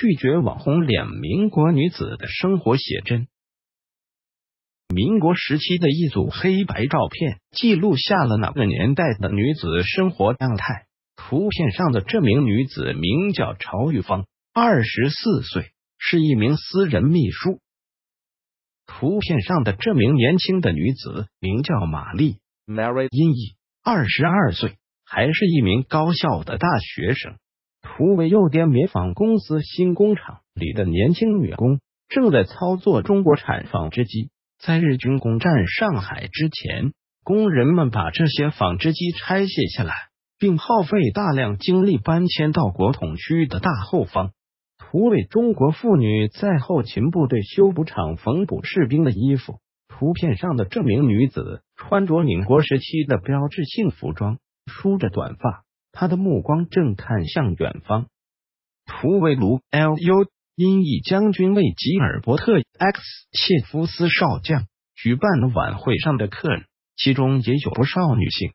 拒绝网红脸民国女子的生活写真。民国时期的一组黑白照片，记录下了那个年代的女子生活状态。图片上的这名女子名叫曹玉芳，二十四岁，是一名私人秘书。图片上的这名年轻的女子名叫玛丽 （Mary），音译，二十二岁，还是一名高校的大学生。图为右边棉纺公司新工厂里的年轻女工正在操作中国产纺织机。在日军攻占上海之前，工人们把这些纺织机拆卸下来，并耗费大量精力搬迁到国统区的大后方。图为中国妇女在后勤部队修补厂缝补士兵的衣服。图片上的这名女子穿着民国时期的标志性服装，梳着短发。他的目光正看向远方。图为卢 L U，音译将军为吉尔伯特 X 切夫斯少将举办了晚会上的客人，其中也有不少女性。